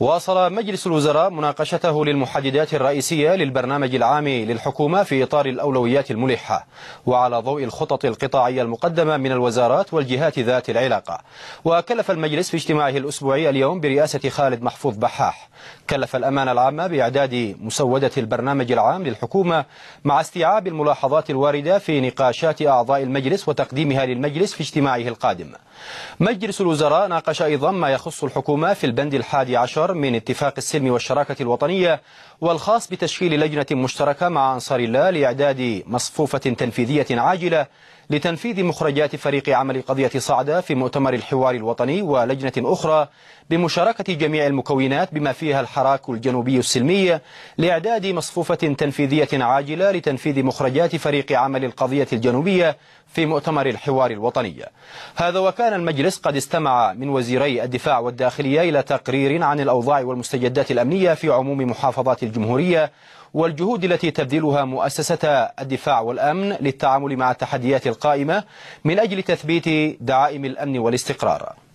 واصل مجلس الوزراء مناقشته للمحددات الرئيسية للبرنامج العام للحكومة في إطار الأولويات الملحة وعلى ضوء الخطط القطاعية المقدمة من الوزارات والجهات ذات العلاقة وكلف المجلس في اجتماعه الأسبوعي اليوم برئاسة خالد محفوظ بحاح كلف الأمانة العامة بإعداد مسودة البرنامج العام للحكومة مع استيعاب الملاحظات الواردة في نقاشات أعضاء المجلس وتقديمها للمجلس في اجتماعه القادم مجلس الوزراء ناقش أيضا ما يخص الحكومة في البند الحادي عشر أكثر من اتفاق السلم والشراكة الوطنية والخاص بتشكيل لجنة مشتركة مع أنصار الله لإعداد مصفوفة تنفيذية عاجلة لتنفيذ مخرجات فريق عمل قضية صعدة في مؤتمر الحوار الوطني ولجنة أخرى بمشاركة جميع المكونات بما فيها الحراك الجنوبي السلمي لإعداد مصفوفة تنفيذية عاجلة لتنفيذ مخرجات فريق عمل القضية الجنوبية في مؤتمر الحوار الوطني هذا وكان المجلس قد استمع من وزيري الدفاع والداخلية إلى تقرير عن الأوضاع الأوضاع والمستجدات الأمنية في عموم محافظات الجمهورية والجهود التي تبذلها مؤسسة الدفاع والأمن للتعامل مع التحديات القائمة من أجل تثبيت دعائم الأمن والاستقرار